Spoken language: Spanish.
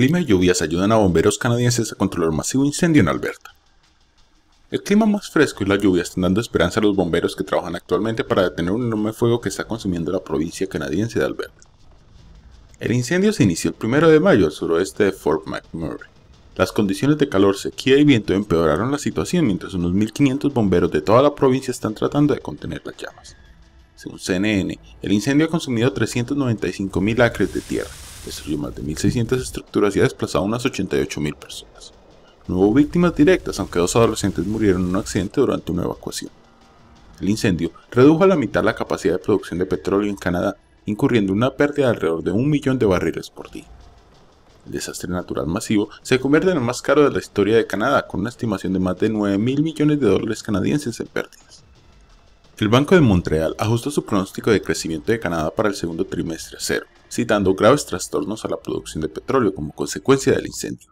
Clima y lluvias ayudan a bomberos canadienses a controlar un masivo incendio en Alberta. El clima más fresco y la lluvia están dando esperanza a los bomberos que trabajan actualmente para detener un enorme fuego que está consumiendo la provincia canadiense de Alberta. El incendio se inició el 1 de mayo al suroeste de Fort McMurray. Las condiciones de calor, sequía y viento empeoraron la situación mientras unos 1.500 bomberos de toda la provincia están tratando de contener las llamas. Según CNN, el incendio ha consumido 395.000 acres de tierra, destruyó más de 1.600 estructuras y ha desplazado a unas 88.000 personas. No hubo víctimas directas, aunque dos adolescentes murieron en un accidente durante una evacuación. El incendio redujo a la mitad la capacidad de producción de petróleo en Canadá, incurriendo una pérdida de alrededor de un millón de barriles por día. El desastre natural masivo se convierte en el más caro de la historia de Canadá, con una estimación de más de 9.000 millones de dólares canadienses en pérdidas. El Banco de Montreal ajustó su pronóstico de crecimiento de Canadá para el segundo trimestre a cero, citando graves trastornos a la producción de petróleo como consecuencia del incendio.